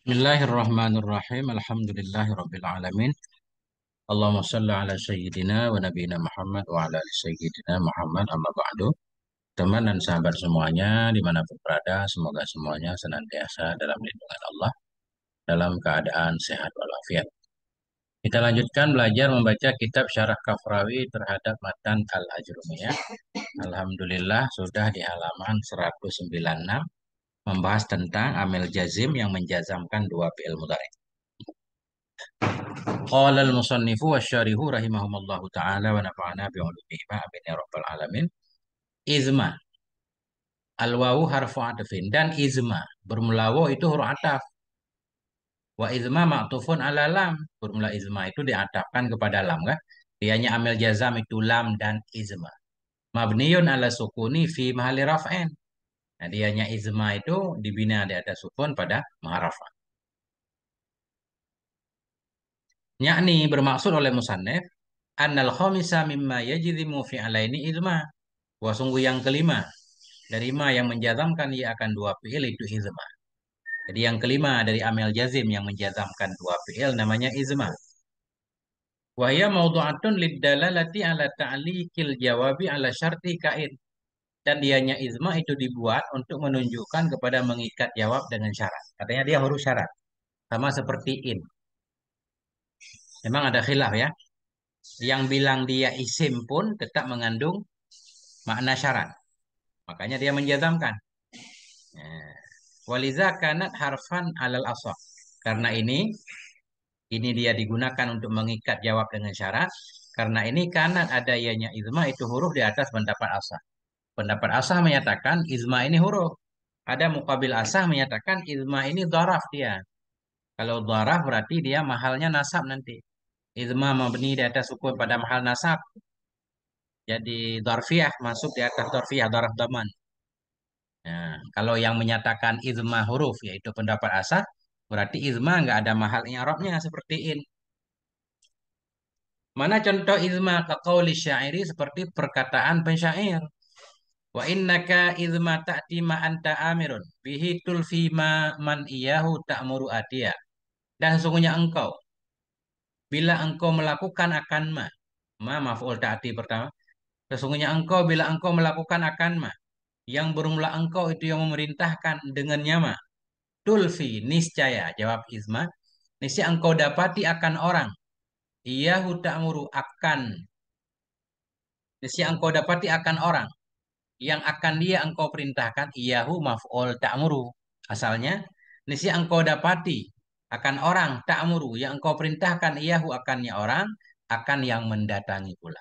Bismillahirrahmanirrahim. Alhamdulillahirrabbilalamin. Allahumma salli ala sayyidina wa nabiyina Muhammad wa ala ali sayyidina Muhammad amma ba'du. Teman dan sahabat semuanya dimanapun berada, semoga semuanya senantiasa dalam lindungan Allah dalam keadaan sehat walafiat. Kita lanjutkan belajar membaca kitab Syarah Kafrawi terhadap Matan Al-Ajrumiyah. Alhamdulillah sudah di halaman 196 membahas tentang amil jazim yang menjazamkan dua fi'il mudhari. Qala al-musannifu syarihu rahimahumullahu taala wa nafa'ana bi amin ya rabbal alamin. Izma. Al-wawu harfu atfin dan izma bermula wawu itu huruf ataf. Wa izma ma'tufun ala lam. Bermula izma itu diatapkan kepada lam kan? Dianya amil jazam itu lam dan izma. Mabniyun ala sukuni fi mahali raf'in Nah, dianya izma itu dibina di atas sukun pada ma'rafah. Yakni bermaksud oleh musannif annal khamisa mimma yajzimu fi'alaini izma. Wa sungguh yang kelima dari ma yang menjazamkan ia akan dua fi'il itu izma. Jadi yang kelima dari amel jazim yang menjazamkan dua fi'il namanya izma. Wahya mawdu'atun liddalalati ala ta'liqil jawabi ala syarti kain dan dianya izma itu dibuat untuk menunjukkan kepada mengikat jawab dengan syarat. Katanya dia huruf syarat. Sama seperti in. Memang ada khilaf ya. Yang bilang dia isim pun tetap mengandung makna syarat. Makanya dia menjazamkan. Ya. Waliza kanat harfan alal aswak. Karena ini ini dia digunakan untuk mengikat jawab dengan syarat. Karena ini kanat ada ianya izma itu huruf di atas pendapat aswak. Pendapat asah menyatakan izma ini huruf. Ada mukabil asah menyatakan izma ini dharaf dia. Kalau dharaf berarti dia mahalnya nasab nanti. Izma membeni di atas sukun pada mahal nasab. Jadi dharfiah masuk di atas dharfiah, dharaf daman. Nah, kalau yang menyatakan izma huruf yaitu pendapat asah berarti izma nggak ada mahalnya Arabnya seperti in. Mana contoh izma kaqauli syairi seperti perkataan pensyair. Wa innaka idma ta'ti ma anta amirun bihi tulfi ma man iyahu ta'muru atiya. Dan sesungguhnya engkau bila engkau melakukan akan ma ma maf'ul ta'ti pertama sesungguhnya engkau bila engkau melakukan akan ma yang bermula engkau itu yang memerintahkan dengan nyama tulfi niscaya jawab izma niscaya engkau dapati akan orang iyahu ta'muru akan niscaya engkau dapati akan orang yang akan dia engkau perintahkan iyahu maf'ul ta'muru. Asalnya nisi engkau dapati akan orang ta'muru yang engkau perintahkan iyahu akannya orang akan yang mendatangi pula.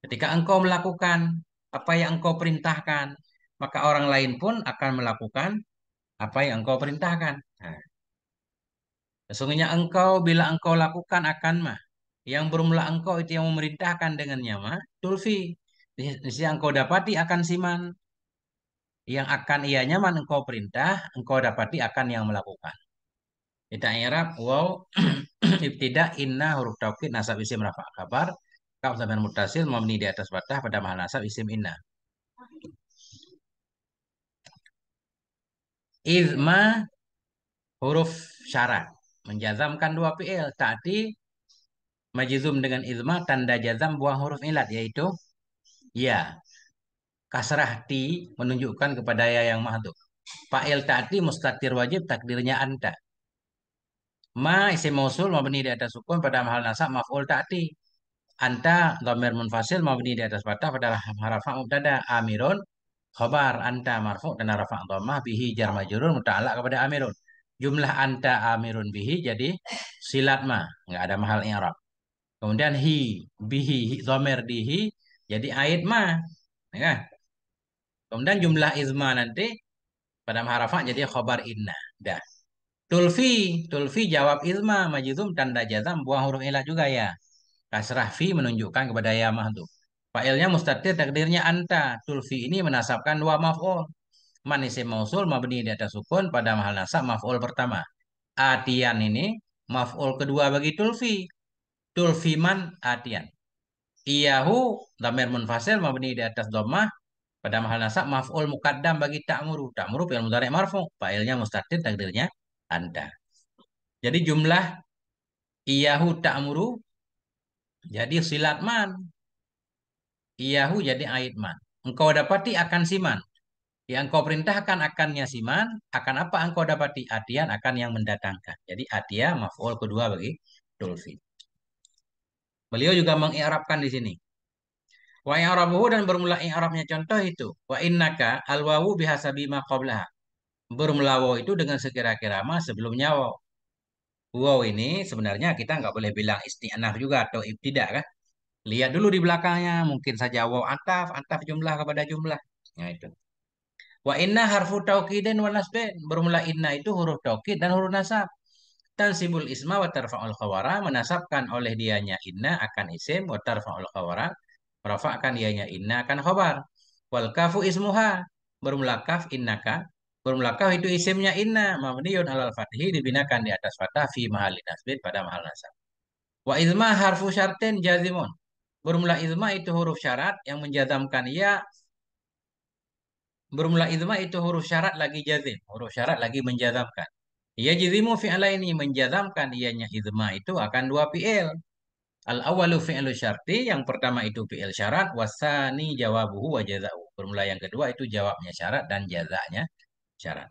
Ketika engkau melakukan apa yang engkau perintahkan, maka orang lain pun akan melakukan apa yang engkau perintahkan. Sesungguhnya engkau bila engkau lakukan akan mah yang bermula engkau itu yang memerintahkan dengan nyama, tulfi Iya, yang kau dapati akan siman. Yang akan ia nyaman engkau perintah, engkau dapati akan yang melakukan. Kita Arab, wow, tidak inna huruf taukid nasab isim rafa kabar kau zaman mutasil mabni di atas batah pada mahal nasab isim inna. Izma huruf syarat menjazamkan dua PL tadi majizum dengan izma tanda jazam buah huruf ilat yaitu Ya. Kasrah ti menunjukkan kepada ya yang mahdhuf. Fa'il ta'ti mustatir wajib takdirnya anta. Ma isim mausul mabni di atas sukun pada mahal nasab maf'ul ta'ti. Anta dhamir munfasil mabni di atas fathah pada harafa mubtada amirun khobar anta marfu dan rafa dhammah bihi jar majrur kepada amirun. Jumlah anta amirun bihi jadi silat ma, enggak ada mahal i'rab. Kemudian hi bihi hi dhamir dihi jadi ait ma. Ya. Kan? Kemudian jumlah izma nanti pada harafah jadi khobar inna. Dah. Tulfi, tulfi jawab izma, majizum tanda jazam buang huruf ilah juga ya. Kasrah fi menunjukkan kepada ya tuh. Fa'ilnya mustatir takdirnya anta. Tulfi ini menasabkan dua maf'ul. Man isim mausul mabni di atas sukun pada mahal nasab maf'ul pertama. Atian ini maf'ul kedua bagi tulfi. Tulfiman atian. Iyahu dhamir munfasil mabni di atas domah pada mahal nasab maf'ul mukaddam bagi ta'muru. Ta'muru fi'il mudhari' marfu, fa'ilnya mustatir takdirnya anda. Jadi jumlah iyahu ta'muru jadi silat man. Iyahu jadi ait man. Engkau dapati akan siman. Yang engkau perintahkan akannya siman, akan apa engkau dapati? Atian akan yang mendatangkan. Jadi atia maf'ul kedua bagi dolfin Beliau juga mengiarapkan di sini. Wa i'rabuhu dan bermula i'rabnya contoh itu. Wa innaka alwawu bihasabi ma qablaha. Bermula waw itu dengan sekira-kira ma sebelumnya waw. Waw ini sebenarnya kita nggak boleh bilang isti'anah juga atau ibtidak kan. Lihat dulu di belakangnya mungkin saja waw ataf, ataf jumlah kepada jumlah. Nah itu. Wa inna harfu taukidin wa nasbin. Bermula inna itu huruf taukid dan huruf nasab tansibul isma wa tarfa'ul khawara menasabkan oleh dianya inna akan isim wa tarfa'ul khawara merafa'kan dianya inna akan khabar wal kafu ismuha bermula kaf innaka bermula kaf itu isimnya inna mabniun alal fathi dibinakan di atas fathah fi mahali nasbin pada mahal nasab wa izma harfu syartin jazimun bermula izma itu huruf syarat yang menjazamkan ya bermula izma itu huruf syarat lagi jazim huruf syarat lagi menjazamkan ia jizimu fi'la ini menjazamkan ianya izma itu akan dua fi'il. Al awalu fi'ilu syarti, yang pertama itu fi'il syarat, wasani jawabuhu wa jaza'u. Bermula yang kedua itu jawabnya syarat dan jazanya syarat.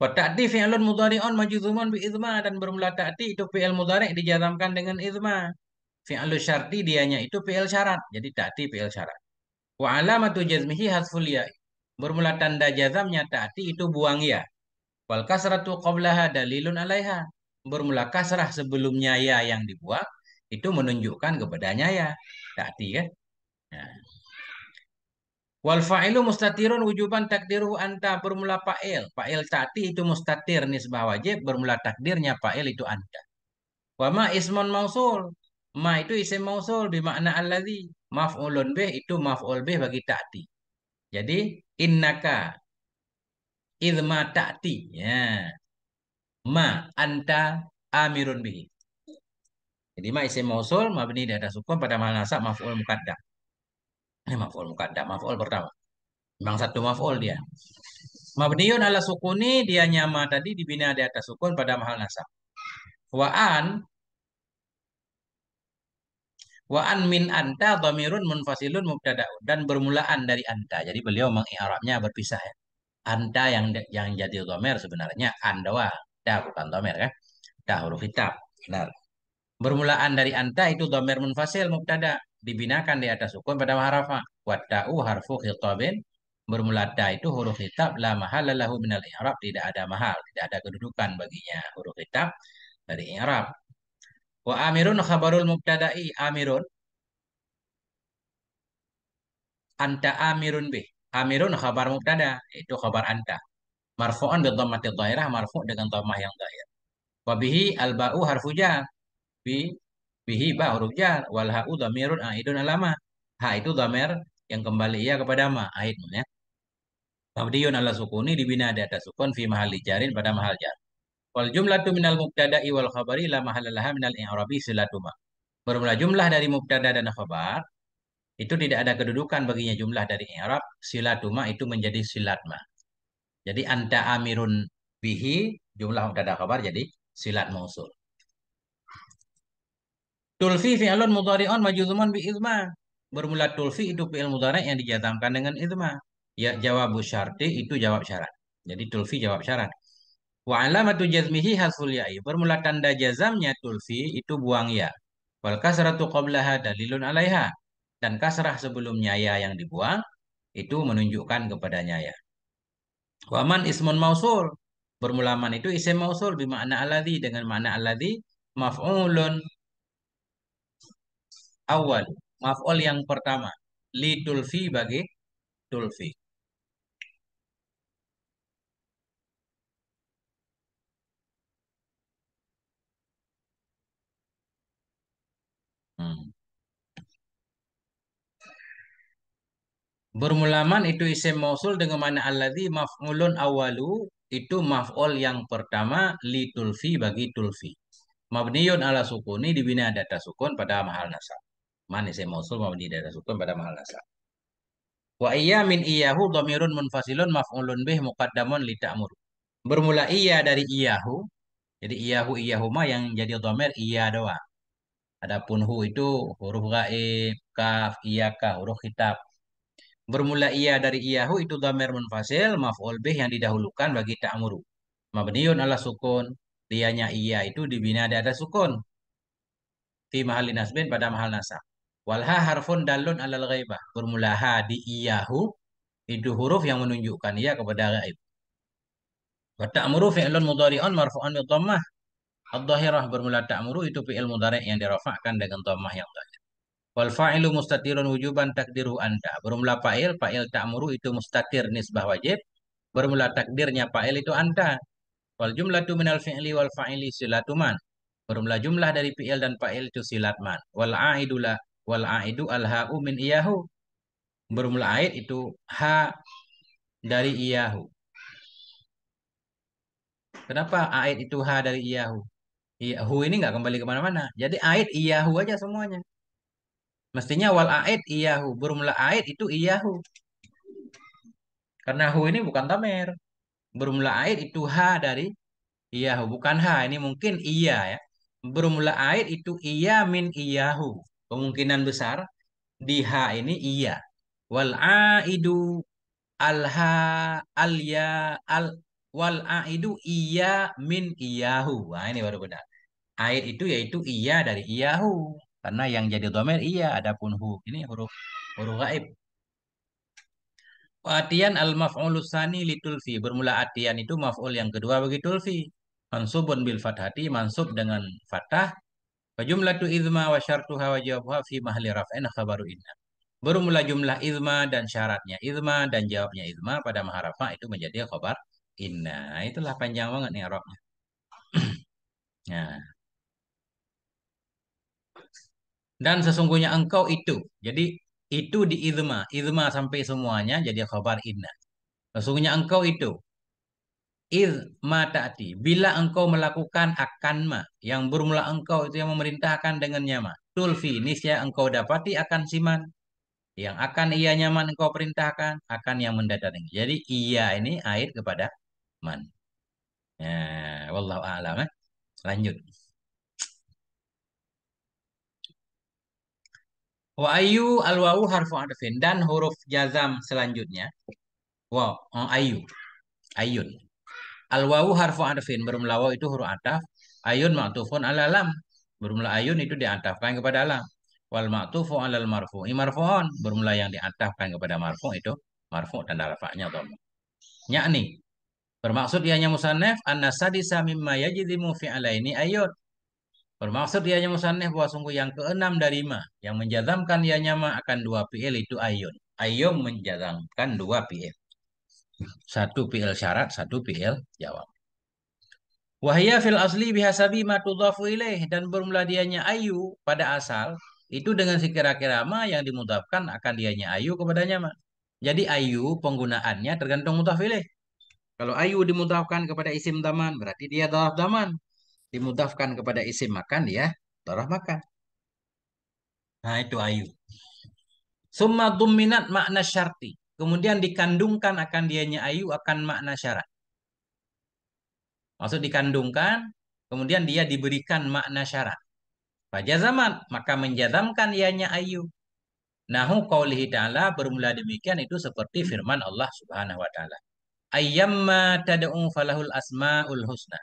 Wata'ati fi'alun mudari'un mudhari'un bi'izma, bi izma dan bermula ta'ti itu fi'il mudari' dijazamkan dengan izma. Fi'alu syarti dianya itu fi'il syarat, jadi ta'ati fi'il syarat. Wa alamatu jazmihi hasful ya'. Bermula tanda jazamnya ta'ati itu buang ya. Wal kasratu qablaha dalilun alaiha. Bermula kasrah sebelumnya ya yang dibuat itu menunjukkan kepadanya ya. Tadi kan. Ya. Wal fa'ilu mustatirun wujuban takdiru anta bermula fa'il. Fa'il tati itu mustatir nisbah wajib bermula takdirnya fa'il itu anta. Wa ma ismun mausul. Ma itu isim mausul bermakna alladzi maf'ulun bih itu maf'ul bih bagi ta'ti. Jadi innaka Idma ta'ti. Ya. Ma anta amirun bihi. Jadi ma isim mausul mabni di atas sukun pada mahal nasab maf'ul muqaddam. Ini maf'ul muqaddam, maf'ul pertama. Memang satu maf'ul dia. Mabniun ala sukuni dia nyama tadi dibina di atas sukun pada mahal nasab. Wa'an Wa'an min anta dhamirun munfasilun mubtada'un. Dan bermulaan dari anta. Jadi beliau mengiharapnya berpisah ya. Anda yang yang jadi domer sebenarnya anda wa da bukan domer kan da huruf hitam benar bermulaan dari anda itu domer munfasil mubtada dibinakan di atas hukum pada harafa wada'u harfu khitabin bermula da itu huruf hitam la mahala lahu minal i'rab tidak ada mahal tidak ada kedudukan baginya huruf hitam dari i'rab wa amirun khabarul mubtada'i amirun anta amirun bih Amirun khabar mubtada, itu khabar anta. Marfu'un bi dhammati dhahirah marfu' dengan dhammah yang dhahir Wa bihi al ba'u harfu jar. Bi bihi ba huruf jar wal ha'u dhamirun aidun alama. Ha itu dhamir yang kembali ia kepada ma, aid ya. tabdiyun ala sukuni dibina di atas sukun fi mahalli jarin pada mahal jar. Wal jumlatu minal mubtada'i wal khabari la mahallalaha minal i'rabi silatuma. Bermula jumlah dari mubtada dan khabar itu tidak ada kedudukan baginya jumlah dari i'rab silatuma itu menjadi silatma jadi anta amirun bihi jumlah mubtada khabar jadi silat mausul tulfi fi'lun mudhari'un majzumun bi izma bermula tulfi itu fi'il mudhari' yang dijatamkan dengan izma ya jawab syarti itu jawab syarat jadi tulfi jawab syarat wa alamatu jazmihi hasful ya'i bermula tanda jazamnya tulfi itu buang ya wal kasratu qablaha dalilun alaiha dan kasrah sebelum nyaya yang dibuang itu menunjukkan kepada nyaya. Waman ismun mausul. Bermula itu isim mausul bermakna alladhi dengan makna alladhi maf'ulun awal. Maf'ul yang pertama. Li tulfi bagi tulfi. Bermulaman itu isim mausul dengan mana alladhi maf'ulun awalu itu maf'ul yang pertama li tulfi bagi tulfi. Mabniun ala sukuni dibina data sukun pada mahal nasab. Man isim mausul mabni data sukun pada mahal nasab. Wa iya min iyahu domirun munfasilun maf'ulun bih muqaddamun li ta'mur. Bermula iya dari iyahu. Jadi iyahu iyahuma yang jadi domir iya doang. Adapun hu itu huruf gaib, kaf, iyaka, huruf hitab bermula ia dari iyahu itu damer munfasil maf'ul bih yang didahulukan bagi ta'muru. Mabniun ala sukun, dianya ia itu dibina di atas sukun. Fi mahali nasbin pada mahal nasab. Walha harfun dalun ala ghaibah. Bermula ha di iyahu itu huruf yang menunjukkan ia kepada gaib. Wa ta'muru fi'lun mudhari'un marfu'un bi dhammah. Ad-dhahirah bermula ta'muru itu fi'il mudhari' yang dirafakkan dengan dhammah yang dhahir. Wal fa'ilu mustatirun wujuban takdiru anda. Bermula fa'il, fa'il ta'muru itu mustatir nisbah wajib. Bermula takdirnya fa'il itu anda. Wal jumlah tu minal fi'li wal fa'ili silatuman. Bermula jumlah dari fi'il dan fa'il itu silatman. Wal a'idula wal a'idu al ha'u min iyahu. Bermula a'id itu ha dari iyahu. Kenapa a'id itu ha dari iyahu? Iyahu ini nggak kembali kemana-mana. Jadi a'id iyahu aja semuanya. Mestinya wal aid iyahu. Bermula aid itu iyahu. Karena hu ini bukan tamer. Bermula aid itu ha dari iyahu. Bukan ha. Ini mungkin iya ya. Bermula aid itu iya min iyahu. Kemungkinan besar di ha ini iya. Wal aidu al ha al ya al wal aidu iya min iyahu. Nah, ini baru benar. Aid itu yaitu iya dari iyahu karena yang jadi domer iya adapun hu ini huruf huruf gaib Atian al maf'ulus li litulfi bermula atian itu maf'ul yang kedua bagi tulfi mansubun bil fathati mansub dengan fathah wa jumlatu izma wa syartuha wa jawabuha fi mahalli raf'in khabaru inna bermula jumlah izma dan syaratnya izma dan jawabnya izma pada maharafa itu menjadi khabar inna itulah panjang banget nih arabnya nah dan sesungguhnya engkau itu. Jadi itu di idma, idma sampai semuanya jadi khabar inna. Sesungguhnya engkau itu. izma ma Bila engkau melakukan akan ma. Yang bermula engkau itu yang memerintahkan dengan nyama. Tulfi. Nisya engkau dapati akan siman. Yang akan ia nyaman engkau perintahkan. Akan yang mendatangi. Jadi ia ini air kepada man. Ya, wallahu a'lam. Eh? Lanjut. Wa ayu al wawu harfu adfin dan huruf jazam selanjutnya. Wow, oh, ayu. Ayun. Al wawu harfu adfin bermula wau itu huruf ataf. Ayun ma'tufun ala lam. Bermula ayun itu diatafkan kepada lam. Wal ma'tufu alal marfu. Imarfu'un bermula yang diatafkan kepada marfu itu marfu tanda rafa'nya atau yakni bermaksud ianya musannaf anna sadisa mimma yajidimu fi'ala alaini ayun Bermaksud ianya musanneh bahwa sungguh yang keenam dari ma yang menjazamkan ianya ma akan dua PL itu ayun. Ayun menjazamkan dua PL. Satu PL syarat, satu PL jawab. Wahia fil asli bihasabi ma tudhafu ilaih dan bermula dianya ayu pada asal itu dengan sekira-kira ma yang dimudhafkan akan dianya ayu kepadanya ma. Jadi ayu penggunaannya tergantung mutafilih. Kalau ayu dimutafkan kepada isim daman berarti dia adalah daman dimudafkan kepada isim makan ya tarah makan. Nah itu ayu. Summa dumminat makna syarti. Kemudian dikandungkan akan dianya ayu akan makna syarat. Maksud dikandungkan, kemudian dia diberikan makna syarat. zaman maka menjazamkan ianya ayu. Nahu qaulihi ta'ala bermula demikian itu seperti firman Allah Subhanahu wa taala. Ayyamma tad'u falahul asmaul husna.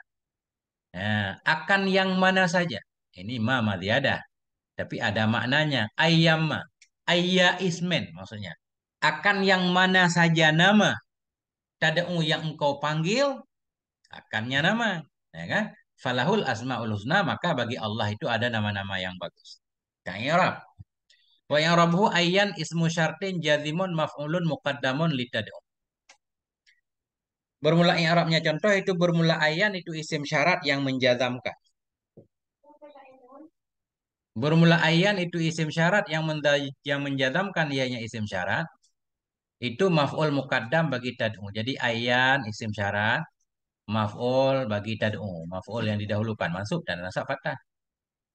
Nah, akan yang mana saja. Ini ma madiada. Tapi ada maknanya. Ayyama. Ayya ismen maksudnya. Akan yang mana saja nama. Tada'u yang engkau panggil. Akannya nama. Ya kan? Falahul asma'ul husna. Maka bagi Allah itu ada nama-nama yang bagus. Arab. Wa yang rabhu ayyan ismu syartin jazimun maf'ulun muqaddamun litada'u. Bermula Arabnya contoh itu bermula ayan itu isim syarat yang menjazamkan. Bermula ayan itu isim syarat yang yang menjazamkan ianya isim syarat. Itu maf'ul mukaddam bagi tad'u. Jadi ayan isim syarat, maf'ul bagi tad'u. Maf'ul yang didahulukan mansub dan nasab fathah.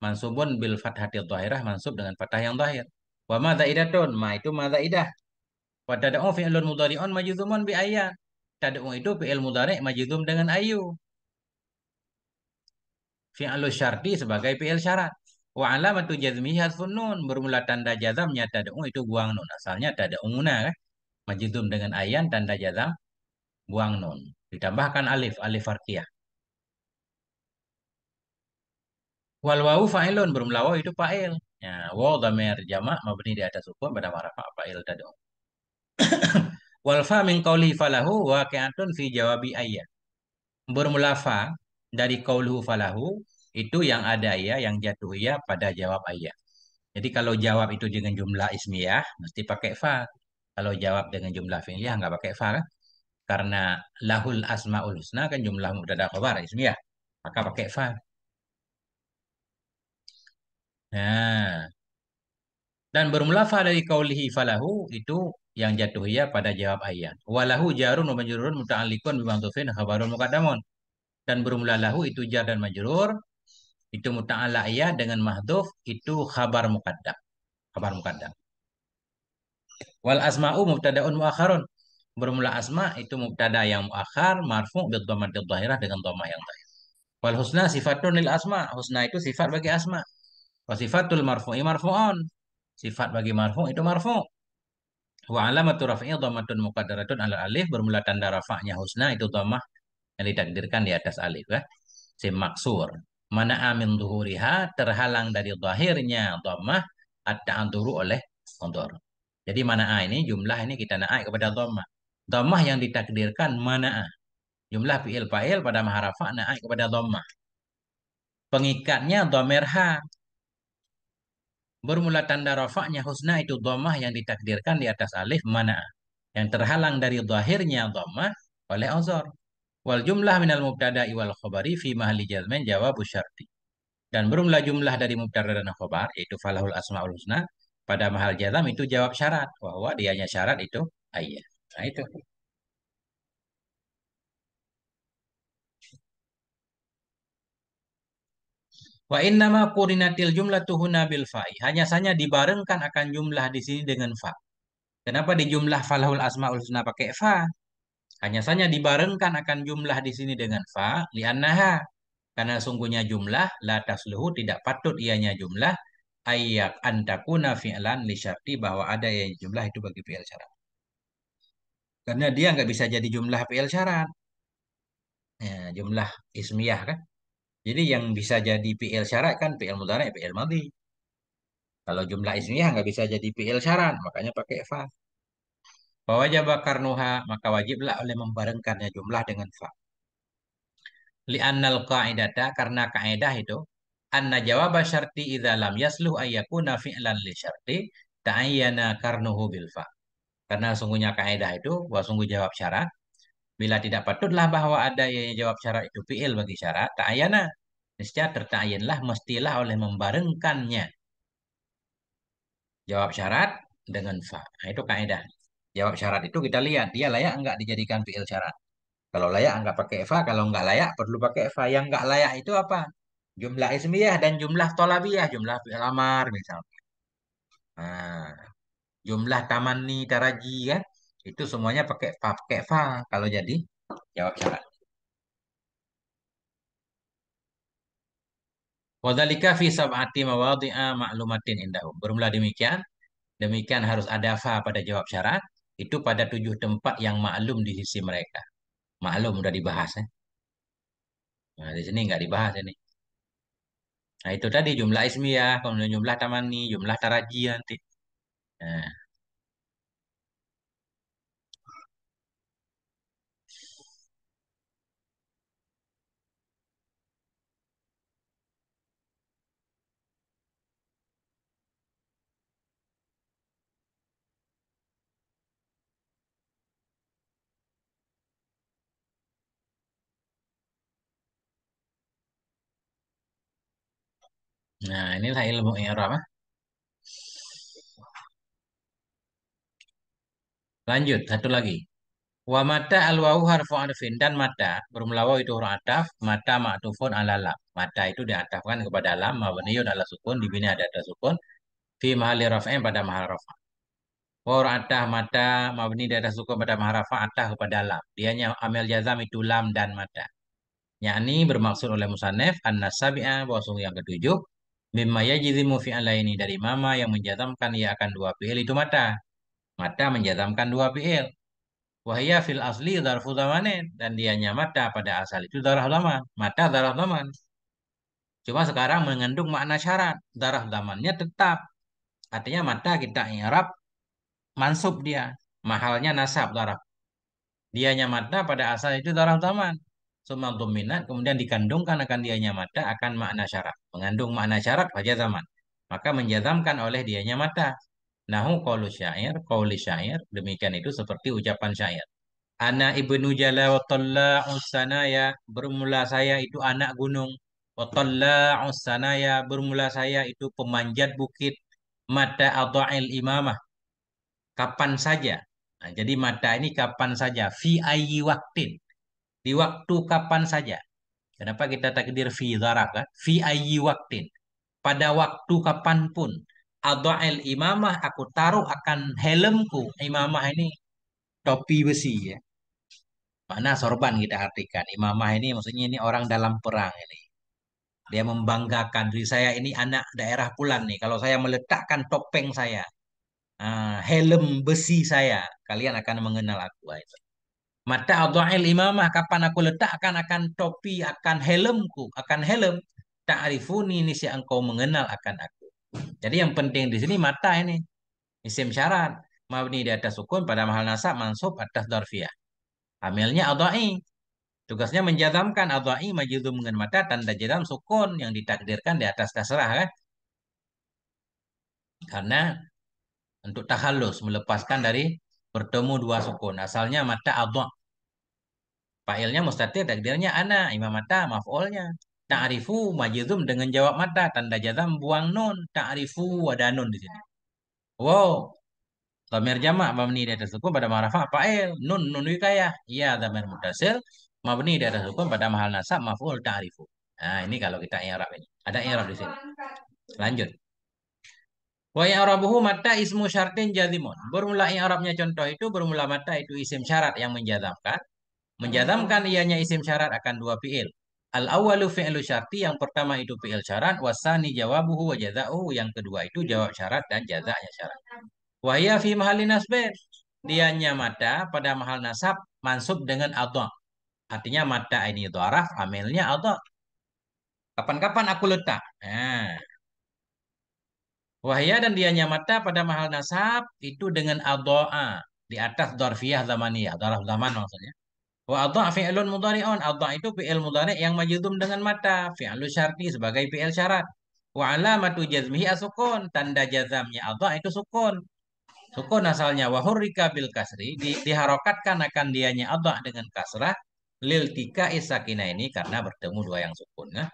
Mansubun bil fathati dhahirah mansub dengan fathah yang dhahir. Wa madza idatun, ma itu madza idah. Wa tad'u fi'lun mudhari'un majzumun bi ayan tad'u itu fi'il mudhari' majidum dengan ayu. alus syarti sebagai fi'il syarat. Wa alamatu jazmihi hasfun nun bermula tanda jazamnya tad'u itu buang nun. Asalnya tad'una kan. Majidum dengan ayan tanda jazam buang nun. Ditambahkan alif, alif harfiah. Wal wawu fa'ilun bermula wawu itu fa'il. Ya, wawu dhamir jamak mabni di atas hukum pada marafa fa'il tad'u. Wal fa min qawli falahu waqi'atun fi jawabi ayat. Bermula fa dari qawluhu falahu itu yang ada ya yang jatuh ya pada jawab ayat. Jadi kalau jawab itu dengan jumlah ismiyah mesti pakai fa. Kalau jawab dengan jumlah fi'liyah nggak pakai fa kan? Karena lahul asmaul husna kan jumlah mubtada khabar ismiyah. Maka pakai fa. Nah, dan bermula fa dari qawlihi falahu itu yang jatuh ia pada jawab ayat. Walahu jarun wa majrurun muta'alliqun bi mahdhufin khabarun muqaddamun. Dan bermula lahu itu jar dan majrur itu ia dengan mahdhuf itu khabar muqaddam. Khabar muqaddam. Wal asma'u mubtada'un mu'akharun. Bermula asma itu mubtada yang muakhar marfu' bi dhammati dhahirah dengan dhamma yang dhahir. Wal husna sifatun lil asma. Husna itu sifat bagi asma. Wa sifatul marfu'i marfu'un. Sifat bagi marfu' itu marfu'. Wa alamatu raf'ihi dhammatun muqaddaratun ala alif bermula tanda rafa'nya husna itu dhammah yang ditakdirkan di atas alif ya. Si maksur. Mana amin zuhuriha terhalang dari zahirnya dhammah at anturu oleh kontor. Jadi mana a ini jumlah ini kita naik kepada dhammah. Dhammah yang ditakdirkan mana a Jumlah fi'il fa'il pada maharafa naik kepada dhammah. Pengikatnya dhamirha bermula tanda rafa'nya husna itu domah yang ditakdirkan di atas alif mana yang terhalang dari zahirnya domah oleh azor. wal jumlah minal mubtada wal khabari fi mahli jazmin jawab syarti dan bermula jumlah dari mubtada dan khabar yaitu falahul asmaul husna pada mahal jazam itu jawab syarat bahwa dianya syarat itu ayat nah itu Wa innama qurinatil jumlah tuhuna bil fa'i. Hanya saja dibarengkan akan jumlah di sini dengan fa. Kenapa di jumlah falahul asmaul husna pakai fa? Hanya saja dibarengkan akan jumlah di sini dengan fa li'annaha. Karena sungguhnya jumlah la tasluhu tidak patut ianya jumlah ayyak antakuna fi'lan li syarti bahwa ada yang jumlah itu bagi fi'l syarat. Karena dia nggak bisa jadi jumlah fi'l syarat. Ya, jumlah ismiyah kan jadi yang bisa jadi PL syarat kan PL mudhari, PL madhi. Kalau jumlah ismiyah nggak bisa jadi PL syarat, makanya pakai fa. jabah karnuha, maka wajiblah oleh membarengkannya jumlah dengan fa. Li'annal qa'idata, karena kaidah itu, anna jawab syarti idza lam yasluh ayyakuna fi'lan li syarti ta'ayyana karnuhu bil fa. Karena sungguhnya kaidah itu, bahwa sungguh jawab syarat, Bila tidak patutlah bahwa ada ya, yang jawab syarat itu fi'il bagi syarat, ayana. Niscaya tertayinlah mestilah oleh membarengkannya. Jawab syarat dengan fa. Nah, itu kaidah. Jawab syarat itu kita lihat dia layak enggak dijadikan fi'il syarat. Kalau layak enggak pakai fa, kalau enggak layak perlu pakai fa. Yang enggak layak itu apa? Jumlah ismiyah dan jumlah tolabiyah, jumlah fi'il amar misalnya. Nah, jumlah tamani taraji kan? itu semuanya pakai fa pakai fa kalau jadi jawab syarat Wadhalika fi sab'ati mawadhi'a ma'lumatin indahum. Bermula demikian, demikian harus ada fa pada jawab syarat, itu pada tujuh tempat yang maklum di sisi mereka. Maklum udah dibahas ya. Nah, di sini nggak dibahas ini. Nah, itu tadi jumlah ismiyah, kemudian jumlah tamani, jumlah taraji nanti. Nah. Nah, inilah ilmu i'rab. Lanjut, satu lagi. Wa mata alwawu harfu arfin dan mata bermula itu huruf ataf, mata ma'tufun ala lam. Mata itu diatafkan kepada lam, mabniyun ala sukun, bini ada ada sukun, fi mahali rafa'in pada mahal raf'a. Wawu ataf mata mabni di atas sukun pada mahal raf'a ataf kepada lam. Dianya amel jazam itu lam dan mata. Yakni bermaksud oleh musannaf an-nasabi'ah bahwa yang ketujuh Mimma yajizimu ini dari mama yang menjatamkan ia akan dua fi'il itu mata. Mata menjatamkan dua fi'il. Wahia fil asli zarfu zamanin. Dan dianya mata pada asal itu darah zaman. Mata darah zaman. Cuma sekarang mengandung makna syarat. Darah zamannya tetap. Artinya mata kita irab mansub dia. Mahalnya nasab darah. Dianya mata pada asal itu darah zaman summa dominat kemudian dikandungkan akan dianya mata akan makna syarat mengandung makna syarat wajah zaman maka menjazamkan oleh dianya mata nahu qaulu syair qauli syair demikian itu seperti ucapan syair ana ibnu jala wa talla'u sanaya bermula saya itu anak gunung wa talla'u sanaya bermula saya itu pemanjat bukit mata al imamah kapan saja nah, jadi mata ini kapan saja fi ayyi waktin di waktu kapan saja. Kenapa kita takdir fi daraka? Eh? Fi ayi waktin. Pada waktu kapan kapanpun. Adha'il imamah aku taruh akan helmku. Imamah ini topi besi ya. Mana sorban kita artikan. Imamah ini maksudnya ini orang dalam perang ini. Dia membanggakan diri saya ini anak daerah Pulan nih. Kalau saya meletakkan topeng saya, ah, helm besi saya, kalian akan mengenal aku. Itu. Mata adha'il imamah kapan aku letakkan akan topi, akan helmku, akan helm. Ta'rifuni ini si engkau mengenal akan aku. Jadi yang penting di sini mata ini. Isim syarat. Mabni di atas sukun pada mahal nasab mansub atas darfiah. hamilnya adha'i. Tugasnya menjadamkan adha'i majidu dengan mata tanda jadam sukun yang ditakdirkan di atas kasrah kan. Karena untuk tahallus melepaskan dari bertemu dua sukun. Asalnya mata adha. Fa'ilnya mustatir, takdirnya ana, imam mata, maf'ulnya. Ta'rifu majizum dengan jawab mata, tanda jazam buang nun. Ta'rifu ada nun di sini. Wow. Tamir jamak mabni di atas sukun pada ma'rafa fa'il. Nun nun wikayah. Ya tamir mutasil mabni di atas sukun pada mahal nasab maf'ul ta'rifu. Nah, ini kalau kita i'rab ini. Ada i'rab di sini. Lanjut. Wa ya'rabuhu mata ismu syartin jazimun. Bermula yang Arabnya contoh itu bermula mata itu isim syarat yang menjadamkan. Menjadamkan ianya isim syarat akan dua fiil. Al awalu fi'lu syarti yang pertama itu fiil syarat, wasani jawabuhu wa jazauhu yang kedua itu jawab syarat dan jazanya syarat. Wa ya fi mahalli nasbin. Dianya mata pada mahal nasab mansub dengan adha. Artinya mata ini dharaf, amilnya adha. Kapan-kapan aku letak. Nah, Wahya dan dianya mata pada mahal nasab itu dengan adha'a di atas dorfiyah zamaniyah, darah zaman maksudnya. Wa adha' fi'lun mudhari'un. Adha' itu fi'il mudhari' yang majzum dengan mata, fi'lu syarti sebagai fi'il syarat. Wa alamatu jazmihi asukun, tanda jazamnya adha' itu sukun. Sukun asalnya wa hurrika bil kasri di, diharokatkan akan dianya adha' dengan kasrah lil tika isakina ini karena bertemu dua yang sukun nah.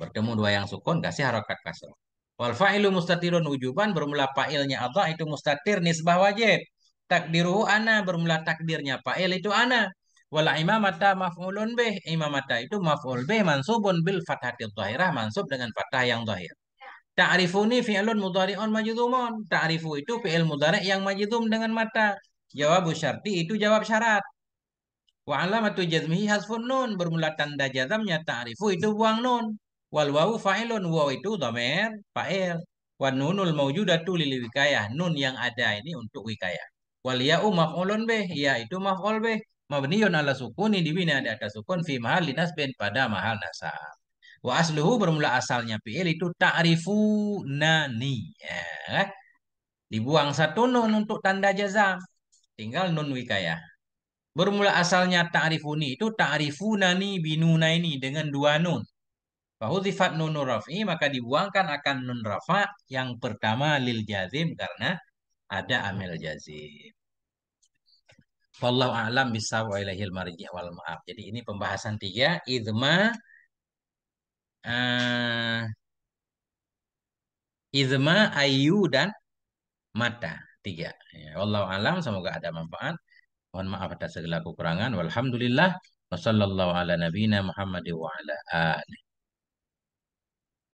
Bertemu dua yang sukun kasih harokat kasrah. Wal fa'ilu mustatirun ujuban bermula fa'ilnya Allah itu mustatir nisbah wajib. Takdiru ana bermula takdirnya fa'il itu ana. Wala imamata maf'ulun bih. Imamata itu maf'ul bih mansubun bil fathatil zahirah mansub dengan fathah yang zahir. Ta'rifuni fi'lun on majidumun. Ta'rifu itu fi'il mudari' yang majidum dengan mata. Jawab syarti itu jawab syarat. Wa jazmihi hasfun nun bermula tanda jazamnya ta'rifu itu buang nun. Wal wawu fa'ilun waw itu dhamir fa'il. wa nunul mawjudatu lil wikayah. Nun yang ada ini untuk wikayah. Wal ya'u maf'ulun bih. Ya itu maf'ul bih. Mabniyun ala sukuni dibina di atas sukun fi mahal linasbin pada mahal nasab. Wa asluhu bermula asalnya fi'il itu ta'rifu nani. Ya. eh? Dibuang satu nun untuk tanda jazam. Tinggal nun wikayah. Bermula asalnya ta'rifuni itu ta'rifunani binuna ini dengan dua nun. Fahudifat nunu rafi maka dibuangkan akan nun rafa yang pertama lil jazim karena ada amil jazim. Wallahu a'lam bisaw wa marji wal maaf. Jadi ini pembahasan tiga idma uh, idma ayu dan mata tiga. Ya, Wallahu a'lam semoga ada manfaat. Mohon maaf atas segala kekurangan. Walhamdulillah. Wassalamualaikum ala wabarakatuh.